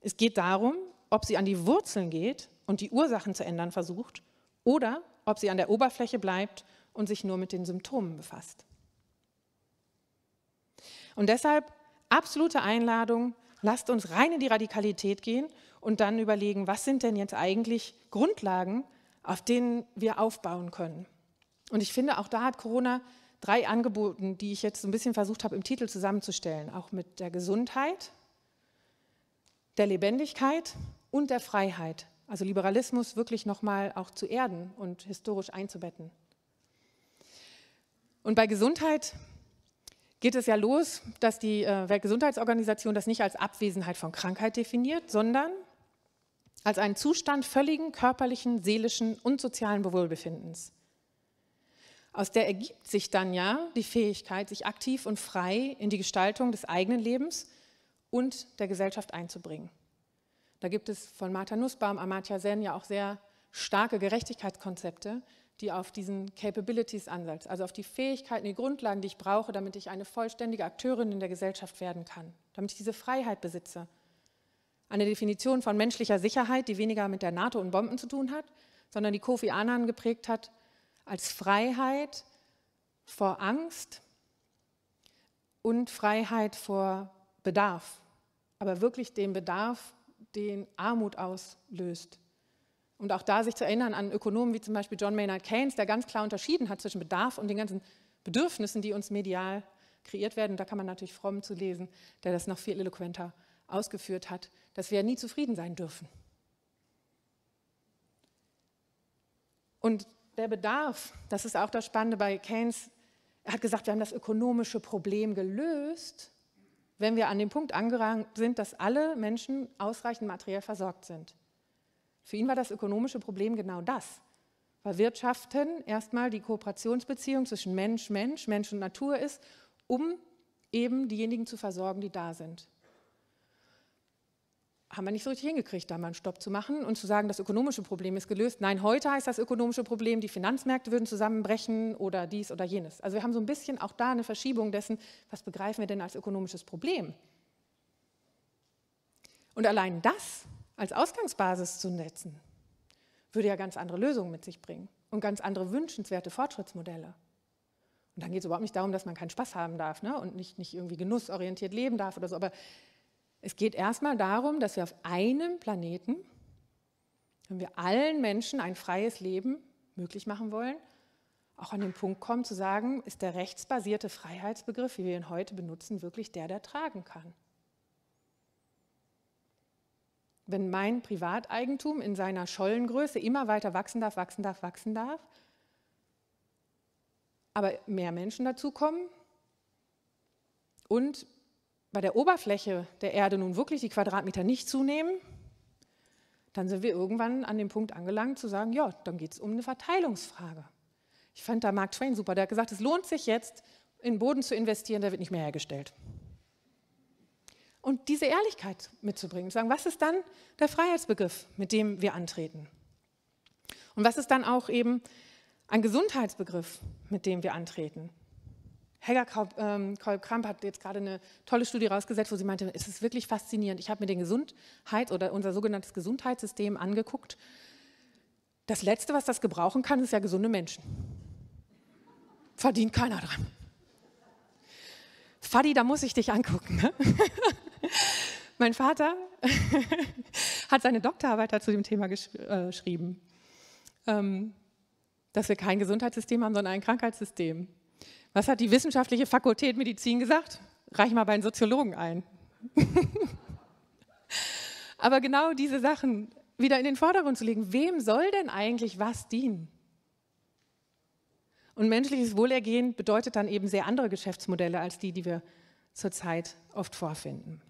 Speaker 1: Es geht darum, ob sie an die Wurzeln geht und die Ursachen zu ändern versucht oder ob sie an der Oberfläche bleibt und sich nur mit den Symptomen befasst. Und deshalb absolute Einladung, lasst uns rein in die Radikalität gehen und dann überlegen, was sind denn jetzt eigentlich Grundlagen, auf denen wir aufbauen können. Und ich finde, auch da hat Corona drei Angebote, die ich jetzt so ein bisschen versucht habe, im Titel zusammenzustellen. Auch mit der Gesundheit, der Lebendigkeit und der Freiheit. Also Liberalismus wirklich nochmal auch zu erden und historisch einzubetten. Und bei Gesundheit geht es ja los, dass die äh, Weltgesundheitsorganisation das nicht als Abwesenheit von Krankheit definiert, sondern als einen Zustand völligen körperlichen, seelischen und sozialen Wohlbefindens. Aus der ergibt sich dann ja die Fähigkeit, sich aktiv und frei in die Gestaltung des eigenen Lebens und der Gesellschaft einzubringen. Da gibt es von Martha Nussbaum, Amartya Sen ja auch sehr starke Gerechtigkeitskonzepte, die auf diesen Capabilities-Ansatz, also auf die Fähigkeiten, die Grundlagen, die ich brauche, damit ich eine vollständige Akteurin in der Gesellschaft werden kann, damit ich diese Freiheit besitze, eine Definition von menschlicher Sicherheit, die weniger mit der NATO und Bomben zu tun hat, sondern die Kofi Annan geprägt hat als Freiheit vor Angst und Freiheit vor Bedarf, aber wirklich den Bedarf, den Armut auslöst. Und auch da sich zu erinnern an Ökonomen wie zum Beispiel John Maynard Keynes, der ganz klar unterschieden hat zwischen Bedarf und den ganzen Bedürfnissen, die uns medial kreiert werden. da kann man natürlich Fromm zu lesen, der das noch viel eloquenter ausgeführt hat, dass wir nie zufrieden sein dürfen. Und der Bedarf, das ist auch das Spannende bei Keynes, er hat gesagt, wir haben das ökonomische Problem gelöst, wenn wir an dem Punkt angerangt sind, dass alle Menschen ausreichend materiell versorgt sind. Für ihn war das ökonomische Problem genau das. Weil Wirtschaften erstmal die Kooperationsbeziehung zwischen Mensch, Mensch, Mensch und Natur ist, um eben diejenigen zu versorgen, die da sind haben wir nicht so richtig hingekriegt, da mal einen Stopp zu machen und zu sagen, das ökonomische Problem ist gelöst. Nein, heute heißt das ökonomische Problem, die Finanzmärkte würden zusammenbrechen oder dies oder jenes. Also wir haben so ein bisschen auch da eine Verschiebung dessen, was begreifen wir denn als ökonomisches Problem? Und allein das als Ausgangsbasis zu setzen, würde ja ganz andere Lösungen mit sich bringen und ganz andere wünschenswerte Fortschrittsmodelle. Und dann geht es überhaupt nicht darum, dass man keinen Spaß haben darf ne? und nicht, nicht irgendwie genussorientiert leben darf oder so, aber es geht erstmal darum, dass wir auf einem Planeten, wenn wir allen Menschen ein freies Leben möglich machen wollen, auch an den Punkt kommen zu sagen, ist der rechtsbasierte Freiheitsbegriff, wie wir ihn heute benutzen, wirklich der, der tragen kann. Wenn mein Privateigentum in seiner Schollengröße immer weiter wachsen darf, wachsen darf, wachsen darf, aber mehr Menschen dazukommen und bei der Oberfläche der Erde nun wirklich die Quadratmeter nicht zunehmen, dann sind wir irgendwann an dem Punkt angelangt zu sagen, ja, dann geht es um eine Verteilungsfrage. Ich fand da Mark Twain super, der hat gesagt, es lohnt sich jetzt, in Boden zu investieren, der wird nicht mehr hergestellt. Und diese Ehrlichkeit mitzubringen, zu sagen, was ist dann der Freiheitsbegriff, mit dem wir antreten? Und was ist dann auch eben ein Gesundheitsbegriff, mit dem wir antreten? Helga ähm, Kolb-Kramp hat jetzt gerade eine tolle Studie rausgesetzt, wo sie meinte, es ist wirklich faszinierend. Ich habe mir den Gesundheit oder unser sogenanntes Gesundheitssystem angeguckt. Das Letzte, was das gebrauchen kann, ist ja gesunde Menschen. Verdient keiner dran. Fadi, da muss ich dich angucken. Ne? mein Vater hat seine Doktorarbeit zu dem Thema äh, geschrieben, ähm, dass wir kein Gesundheitssystem haben, sondern ein Krankheitssystem. Was hat die wissenschaftliche Fakultät Medizin gesagt? Reich mal bei den Soziologen ein. Aber genau diese Sachen wieder in den Vordergrund zu legen, wem soll denn eigentlich was dienen? Und menschliches Wohlergehen bedeutet dann eben sehr andere Geschäftsmodelle als die, die wir zurzeit oft vorfinden.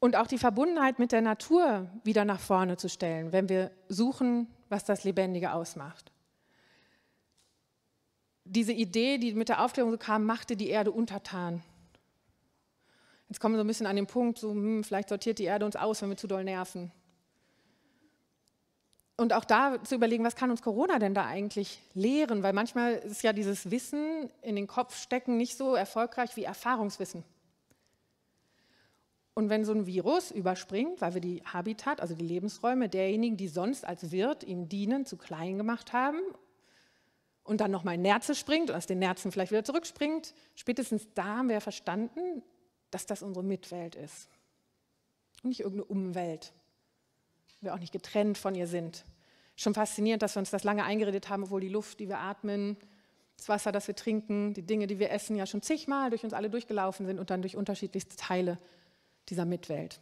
Speaker 1: Und auch die Verbundenheit mit der Natur wieder nach vorne zu stellen, wenn wir suchen, was das Lebendige ausmacht diese Idee, die mit der Aufklärung so kam, machte die Erde untertan. Jetzt kommen wir so ein bisschen an den Punkt, so, hm, vielleicht sortiert die Erde uns aus, wenn wir zu doll nerven. Und auch da zu überlegen, was kann uns Corona denn da eigentlich lehren? Weil manchmal ist ja dieses Wissen in den Kopf stecken nicht so erfolgreich wie Erfahrungswissen. Und wenn so ein Virus überspringt, weil wir die Habitat, also die Lebensräume derjenigen, die sonst als Wirt ihm dienen, zu klein gemacht haben und dann nochmal in Nerze springt und aus den Nerzen vielleicht wieder zurückspringt, spätestens da haben wir verstanden, dass das unsere Mitwelt ist. Und nicht irgendeine Umwelt. Wir auch nicht getrennt von ihr sind. Schon faszinierend, dass wir uns das lange eingeredet haben, obwohl die Luft, die wir atmen, das Wasser, das wir trinken, die Dinge, die wir essen, ja schon zigmal durch uns alle durchgelaufen sind und dann durch unterschiedlichste Teile dieser Mitwelt.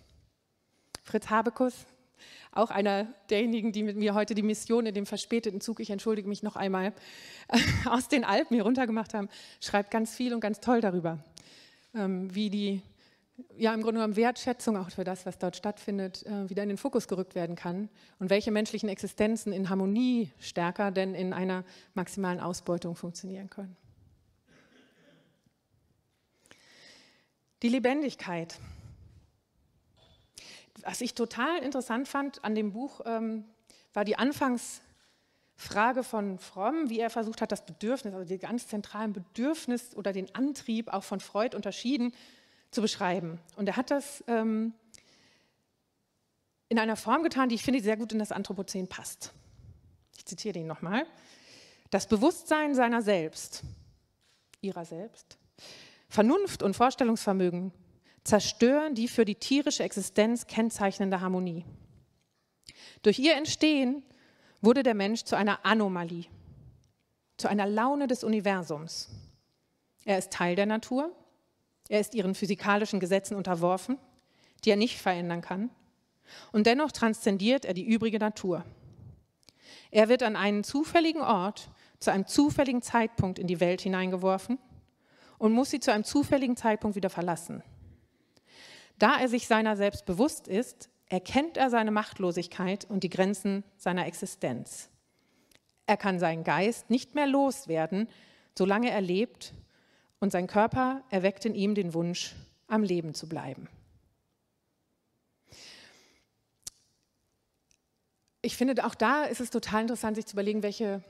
Speaker 1: Fritz Habekus auch einer derjenigen, die mit mir heute die Mission in dem verspäteten Zug, ich entschuldige mich noch einmal, aus den Alpen hier runtergemacht haben, schreibt ganz viel und ganz toll darüber, ähm, wie die, ja im Grunde genommen Wertschätzung auch für das, was dort stattfindet, äh, wieder in den Fokus gerückt werden kann und welche menschlichen Existenzen in Harmonie stärker denn in einer maximalen Ausbeutung funktionieren können. Die Lebendigkeit was ich total interessant fand an dem Buch, ähm, war die Anfangsfrage von Fromm, wie er versucht hat, das Bedürfnis, also den ganz zentralen Bedürfnis oder den Antrieb auch von Freud unterschieden zu beschreiben. Und er hat das ähm, in einer Form getan, die ich finde sehr gut in das Anthropozän passt. Ich zitiere ihn nochmal. Das Bewusstsein seiner selbst, ihrer selbst, Vernunft und Vorstellungsvermögen zerstören die für die tierische Existenz kennzeichnende Harmonie. Durch ihr Entstehen wurde der Mensch zu einer Anomalie, zu einer Laune des Universums. Er ist Teil der Natur, er ist ihren physikalischen Gesetzen unterworfen, die er nicht verändern kann, und dennoch transzendiert er die übrige Natur. Er wird an einen zufälligen Ort zu einem zufälligen Zeitpunkt in die Welt hineingeworfen und muss sie zu einem zufälligen Zeitpunkt wieder verlassen. Da er sich seiner selbst bewusst ist, erkennt er seine Machtlosigkeit und die Grenzen seiner Existenz. Er kann seinen Geist nicht mehr loswerden, solange er lebt, und sein Körper erweckt in ihm den Wunsch, am Leben zu bleiben. Ich finde, auch da ist es total interessant, sich zu überlegen, welche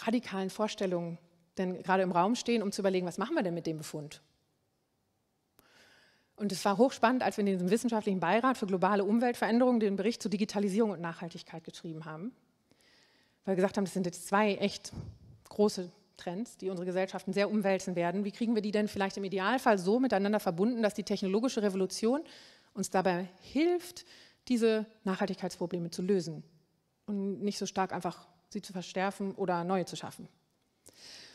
Speaker 1: radikalen Vorstellungen denn gerade im Raum stehen, um zu überlegen, was machen wir denn mit dem Befund? Und es war hochspannend, als wir in diesem wissenschaftlichen Beirat für globale Umweltveränderungen den Bericht zur Digitalisierung und Nachhaltigkeit geschrieben haben. Weil wir gesagt haben, das sind jetzt zwei echt große Trends, die unsere Gesellschaften sehr umwälzen werden. Wie kriegen wir die denn vielleicht im Idealfall so miteinander verbunden, dass die technologische Revolution uns dabei hilft, diese Nachhaltigkeitsprobleme zu lösen und nicht so stark einfach sie zu verstärken oder neue zu schaffen?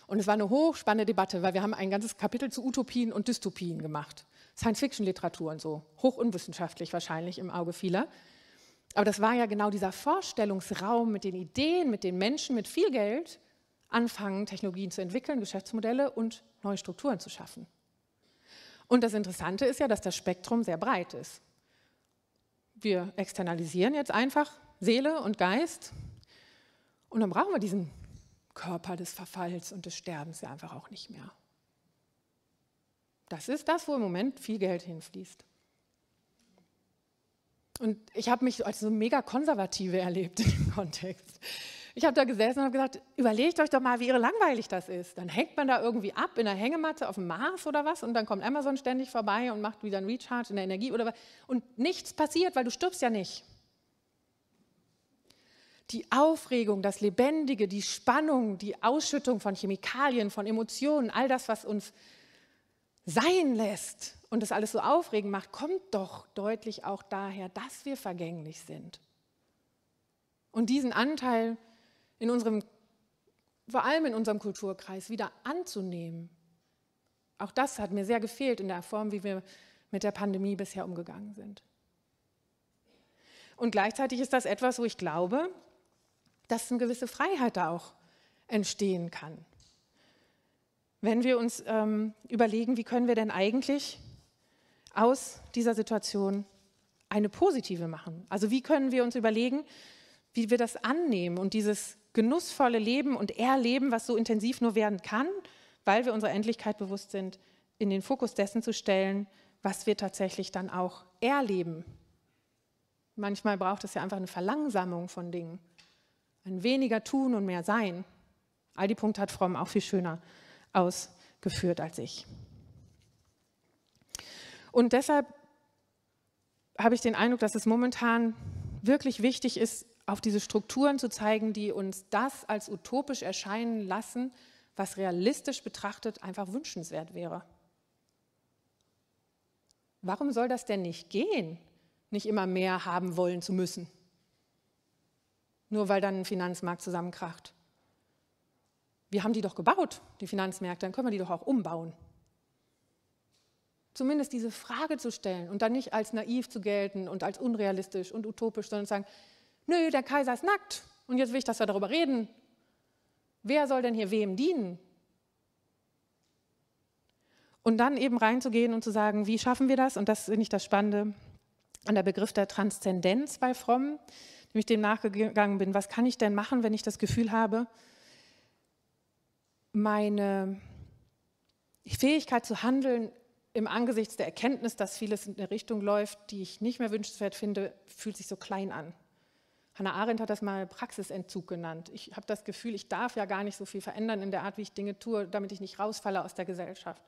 Speaker 1: Und es war eine hochspannende Debatte, weil wir haben ein ganzes Kapitel zu Utopien und Dystopien gemacht. Science-Fiction-Literatur und so, hoch unwissenschaftlich wahrscheinlich im Auge vieler. Aber das war ja genau dieser Vorstellungsraum mit den Ideen, mit den Menschen, mit viel Geld, anfangen, Technologien zu entwickeln, Geschäftsmodelle und neue Strukturen zu schaffen. Und das Interessante ist ja, dass das Spektrum sehr breit ist. Wir externalisieren jetzt einfach Seele und Geist und dann brauchen wir diesen Körper des Verfalls und des Sterbens ja einfach auch nicht mehr. Das ist das, wo im Moment viel Geld hinfließt. Und ich habe mich als so mega Konservative erlebt im Kontext. Ich habe da gesessen und habe gesagt, überlegt euch doch mal, wie ihre langweilig das ist. Dann hängt man da irgendwie ab in der Hängematte auf dem Mars oder was und dann kommt Amazon ständig vorbei und macht wieder ein Recharge in der Energie oder was. Und nichts passiert, weil du stirbst ja nicht. Die Aufregung, das Lebendige, die Spannung, die Ausschüttung von Chemikalien, von Emotionen, all das, was uns sein lässt und das alles so aufregend macht, kommt doch deutlich auch daher, dass wir vergänglich sind. Und diesen Anteil in unserem, vor allem in unserem Kulturkreis, wieder anzunehmen. Auch das hat mir sehr gefehlt in der Form, wie wir mit der Pandemie bisher umgegangen sind. Und gleichzeitig ist das etwas, wo ich glaube, dass eine gewisse Freiheit da auch entstehen kann wenn wir uns ähm, überlegen, wie können wir denn eigentlich aus dieser Situation eine positive machen? Also wie können wir uns überlegen, wie wir das annehmen und dieses genussvolle Leben und Erleben, was so intensiv nur werden kann, weil wir unserer Endlichkeit bewusst sind, in den Fokus dessen zu stellen, was wir tatsächlich dann auch erleben. Manchmal braucht es ja einfach eine Verlangsamung von Dingen. Ein weniger tun und mehr sein. All die Punkte hat Fromm auch viel schöner ausgeführt als ich. Und deshalb habe ich den Eindruck, dass es momentan wirklich wichtig ist, auf diese Strukturen zu zeigen, die uns das als utopisch erscheinen lassen, was realistisch betrachtet einfach wünschenswert wäre. Warum soll das denn nicht gehen, nicht immer mehr haben wollen zu müssen? Nur weil dann ein Finanzmarkt zusammenkracht wir haben die doch gebaut, die Finanzmärkte, dann können wir die doch auch umbauen. Zumindest diese Frage zu stellen und dann nicht als naiv zu gelten und als unrealistisch und utopisch, sondern zu sagen, nö, der Kaiser ist nackt und jetzt will ich, dass wir darüber reden. Wer soll denn hier wem dienen? Und dann eben reinzugehen und zu sagen, wie schaffen wir das? Und das finde ich das Spannende an der Begriff der Transzendenz bei Fromm, nämlich dem nachgegangen bin, was kann ich denn machen, wenn ich das Gefühl habe, meine Fähigkeit zu handeln im Angesicht der Erkenntnis, dass vieles in eine Richtung läuft, die ich nicht mehr wünschenswert finde, fühlt sich so klein an. Hannah Arendt hat das mal Praxisentzug genannt. Ich habe das Gefühl, ich darf ja gar nicht so viel verändern in der Art, wie ich Dinge tue, damit ich nicht rausfalle aus der Gesellschaft.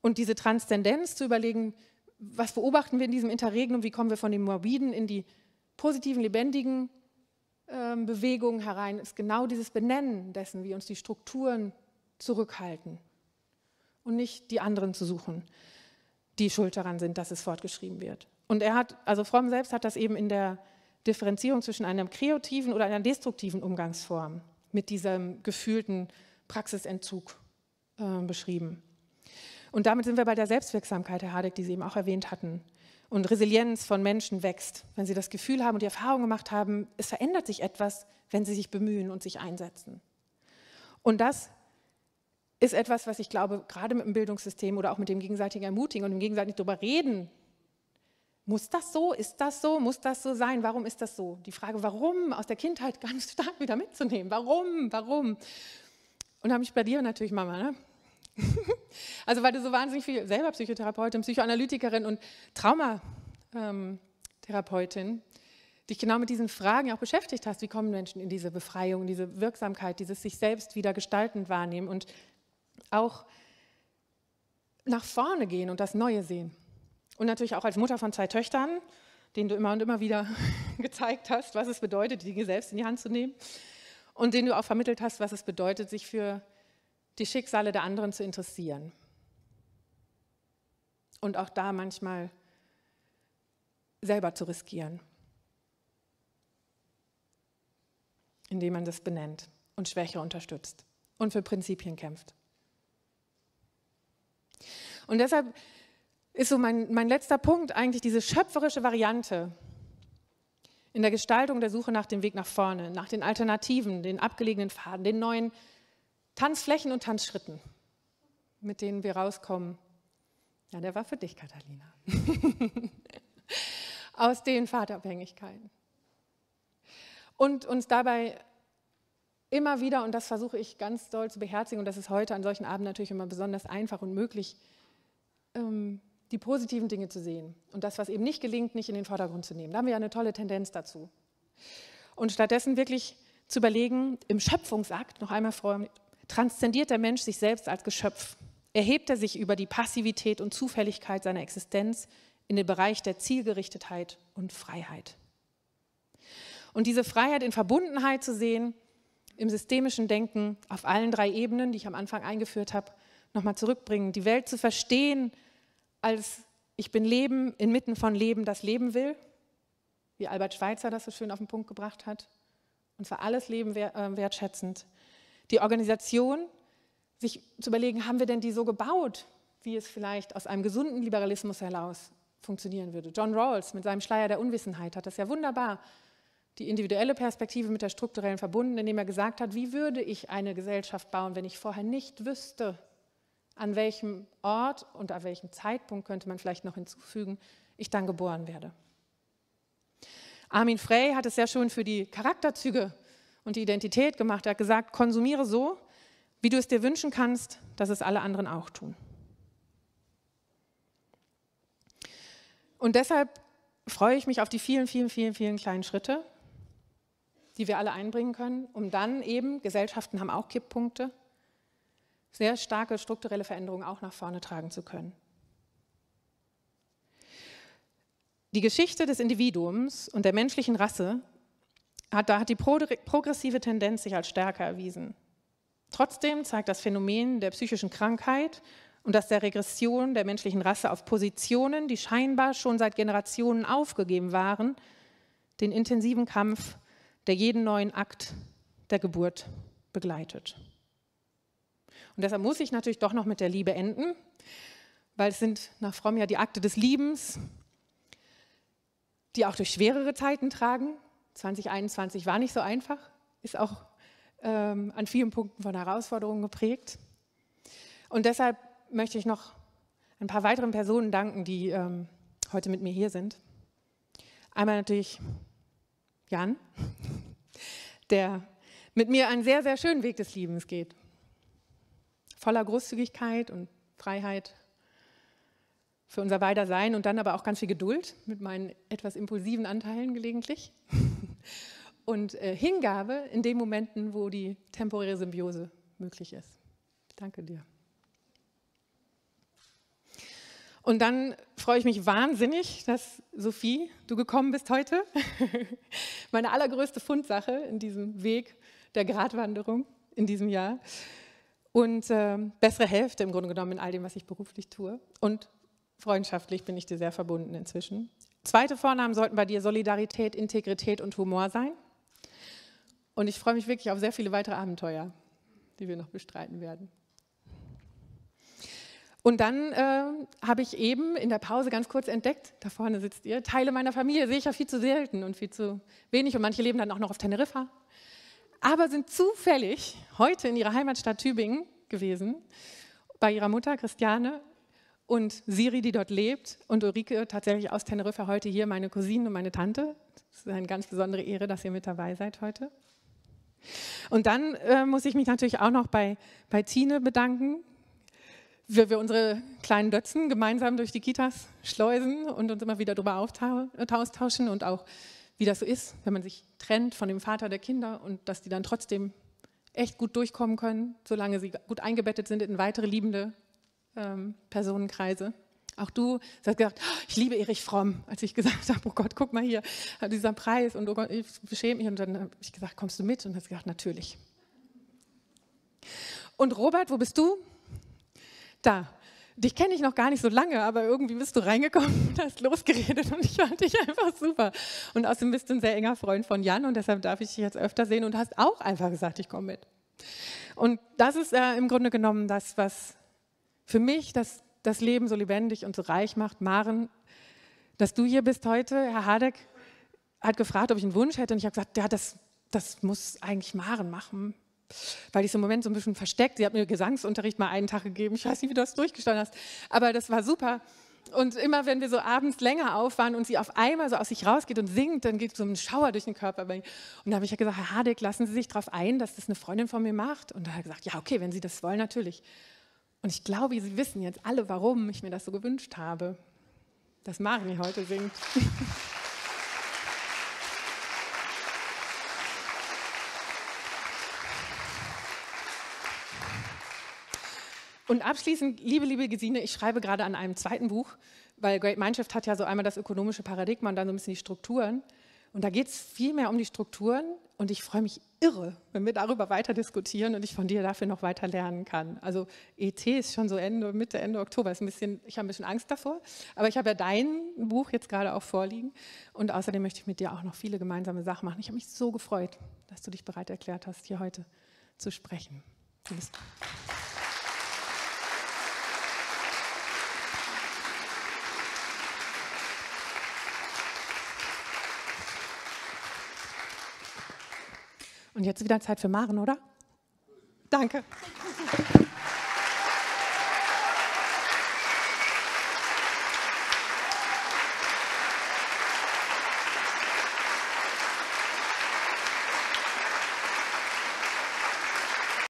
Speaker 1: Und diese Transzendenz zu überlegen, was beobachten wir in diesem Interregnum, wie kommen wir von den Morbiden in die positiven, lebendigen, ähm, Bewegungen herein ist genau dieses Benennen dessen, wie uns die Strukturen zurückhalten und nicht die anderen zu suchen, die schuld daran sind, dass es fortgeschrieben wird. Und er hat, also Fromm selbst hat das eben in der Differenzierung zwischen einem kreativen oder einer destruktiven Umgangsform mit diesem gefühlten Praxisentzug äh, beschrieben. Und damit sind wir bei der Selbstwirksamkeit, Herr Hadek, die Sie eben auch erwähnt hatten und Resilienz von Menschen wächst, wenn sie das Gefühl haben und die Erfahrung gemacht haben, es verändert sich etwas, wenn sie sich bemühen und sich einsetzen. Und das ist etwas, was ich glaube, gerade mit dem Bildungssystem oder auch mit dem gegenseitigen Ermutigen und dem gegenseitigen darüber reden, muss das so, ist das so, muss das so sein, warum ist das so? Die Frage, warum, aus der Kindheit ganz stark wieder mitzunehmen. Warum, warum? Und habe ich bei dir natürlich, Mama, ne? also weil du so wahnsinnig viel selber Psychotherapeutin, Psychoanalytikerin und Traumatherapeutin ähm, dich genau mit diesen Fragen auch beschäftigt hast, wie kommen Menschen in diese Befreiung, in diese Wirksamkeit, dieses sich selbst wieder gestaltend wahrnehmen und auch nach vorne gehen und das Neue sehen. Und natürlich auch als Mutter von zwei Töchtern, denen du immer und immer wieder gezeigt hast, was es bedeutet, die Dinge selbst in die Hand zu nehmen. Und denen du auch vermittelt hast, was es bedeutet, sich für die Schicksale der anderen zu interessieren. Und auch da manchmal selber zu riskieren, indem man das benennt und Schwäche unterstützt und für Prinzipien kämpft. Und deshalb ist so mein, mein letzter Punkt eigentlich diese schöpferische Variante in der Gestaltung der Suche nach dem Weg nach vorne, nach den Alternativen, den abgelegenen Pfaden, den neuen Tanzflächen und Tanzschritten, mit denen wir rauskommen. Ja, der war für dich, Katharina. Aus den Fahrtabhängigkeiten. Und uns dabei immer wieder, und das versuche ich ganz doll zu beherzigen, und das ist heute an solchen Abenden natürlich immer besonders einfach und möglich, ähm, die positiven Dinge zu sehen und das, was eben nicht gelingt, nicht in den Vordergrund zu nehmen. Da haben wir ja eine tolle Tendenz dazu. Und stattdessen wirklich zu überlegen, im Schöpfungsakt, noch einmal vor, transzendiert der Mensch sich selbst als Geschöpf. Erhebt er sich über die Passivität und Zufälligkeit seiner Existenz in den Bereich der Zielgerichtetheit und Freiheit. Und diese Freiheit in Verbundenheit zu sehen, im systemischen Denken auf allen drei Ebenen, die ich am Anfang eingeführt habe, nochmal zurückbringen. Die Welt zu verstehen als ich bin Leben inmitten von Leben, das Leben will, wie Albert Schweitzer das so schön auf den Punkt gebracht hat. Und für alles Leben äh, wertschätzend die Organisation, sich zu überlegen, haben wir denn die so gebaut, wie es vielleicht aus einem gesunden Liberalismus heraus funktionieren würde. John Rawls mit seinem Schleier der Unwissenheit hat das ja wunderbar, die individuelle Perspektive mit der strukturellen verbunden, indem er gesagt hat, wie würde ich eine Gesellschaft bauen, wenn ich vorher nicht wüsste, an welchem Ort und an welchem Zeitpunkt könnte man vielleicht noch hinzufügen, ich dann geboren werde. Armin Frey hat es sehr schön für die Charakterzüge und die Identität gemacht. Er hat gesagt, konsumiere so, wie du es dir wünschen kannst, dass es alle anderen auch tun. Und deshalb freue ich mich auf die vielen, vielen, vielen, vielen kleinen Schritte, die wir alle einbringen können, um dann eben, Gesellschaften haben auch Kipppunkte, sehr starke strukturelle Veränderungen auch nach vorne tragen zu können. Die Geschichte des Individuums und der menschlichen Rasse hat, da hat die progressive Tendenz sich als stärker erwiesen. Trotzdem zeigt das Phänomen der psychischen Krankheit und das der Regression der menschlichen Rasse auf Positionen, die scheinbar schon seit Generationen aufgegeben waren, den intensiven Kampf, der jeden neuen Akt der Geburt begleitet. Und deshalb muss ich natürlich doch noch mit der Liebe enden, weil es sind nach Fromm ja die Akte des Liebens, die auch durch schwerere Zeiten tragen, 2021 war nicht so einfach, ist auch ähm, an vielen Punkten von Herausforderungen geprägt. Und deshalb möchte ich noch ein paar weiteren Personen danken, die ähm, heute mit mir hier sind. Einmal natürlich Jan, der mit mir einen sehr, sehr schönen Weg des Liebens geht. Voller Großzügigkeit und Freiheit für unser beider Sein und dann aber auch ganz viel Geduld mit meinen etwas impulsiven Anteilen gelegentlich. und äh, Hingabe in den Momenten, wo die temporäre Symbiose möglich ist. Danke dir. Und dann freue ich mich wahnsinnig, dass Sophie, du gekommen bist heute. Meine allergrößte Fundsache in diesem Weg der Gratwanderung in diesem Jahr. Und äh, bessere Hälfte im Grunde genommen in all dem, was ich beruflich tue. Und freundschaftlich bin ich dir sehr verbunden inzwischen. Zweite Vornamen sollten bei dir Solidarität, Integrität und Humor sein. Und ich freue mich wirklich auf sehr viele weitere Abenteuer, die wir noch bestreiten werden. Und dann äh, habe ich eben in der Pause ganz kurz entdeckt, da vorne sitzt ihr, Teile meiner Familie sehe ich ja viel zu selten und viel zu wenig und manche leben dann auch noch auf Teneriffa, aber sind zufällig heute in ihrer Heimatstadt Tübingen gewesen, bei ihrer Mutter Christiane und Siri, die dort lebt, und Ulrike tatsächlich aus Teneriffa heute hier, meine Cousine und meine Tante. Es ist eine ganz besondere Ehre, dass ihr mit dabei seid heute. Und dann äh, muss ich mich natürlich auch noch bei, bei Tine bedanken, wie wir unsere kleinen Dötzen gemeinsam durch die Kitas schleusen und uns immer wieder darüber austauschen und auch, wie das so ist, wenn man sich trennt von dem Vater der Kinder und dass die dann trotzdem echt gut durchkommen können, solange sie gut eingebettet sind in weitere liebende ähm, Personenkreise. Auch du, sie hat gesagt, oh, ich liebe Erich Fromm, als ich gesagt habe, oh Gott, guck mal hier, dieser Preis und oh Gott, ich beschäme mich. Und dann habe ich gesagt, kommst du mit? Und hat gesagt, natürlich. Und Robert, wo bist du? Da. Dich kenne ich noch gar nicht so lange, aber irgendwie bist du reingekommen und hast losgeredet und ich fand dich einfach super. Und außerdem bist du ein sehr enger Freund von Jan und deshalb darf ich dich jetzt öfter sehen und hast auch einfach gesagt, ich komme mit. Und das ist äh, im Grunde genommen das, was für mich, dass das Leben so lebendig und so reich macht. Maren, dass du hier bist heute. Herr Hadeck hat gefragt, ob ich einen Wunsch hätte. Und ich habe gesagt, ja, das, das muss eigentlich Maren machen. Weil ich es im Moment so ein bisschen versteckt. Sie hat mir Gesangsunterricht mal einen Tag gegeben. Ich weiß nicht, wie du das durchgestanden hast. Aber das war super. Und immer, wenn wir so abends länger auf waren und sie auf einmal so aus sich rausgeht und singt, dann geht so ein Schauer durch den Körper. Und da habe ich ja gesagt, Herr Hadeck, lassen Sie sich darauf ein, dass das eine Freundin von mir macht. Und da hat er gesagt, ja, okay, wenn Sie das wollen, natürlich. Und ich glaube, Sie wissen jetzt alle, warum ich mir das so gewünscht habe, dass Marini heute singt. Und abschließend, liebe, liebe Gesine, ich schreibe gerade an einem zweiten Buch, weil Great Mindshift hat ja so einmal das ökonomische Paradigma und dann so ein bisschen die Strukturen. Und da geht es vielmehr um die Strukturen und ich freue mich irre, wenn wir darüber weiter diskutieren und ich von dir dafür noch weiter lernen kann. Also ET ist schon so Ende, Mitte, Ende Oktober. Ist ein bisschen, ich habe ein bisschen Angst davor, aber ich habe ja dein Buch jetzt gerade auch vorliegen und außerdem möchte ich mit dir auch noch viele gemeinsame Sachen machen. Ich habe mich so gefreut, dass du dich bereit erklärt hast, hier heute zu sprechen. Tschüss. Und jetzt wieder Zeit für Maren, oder? Danke.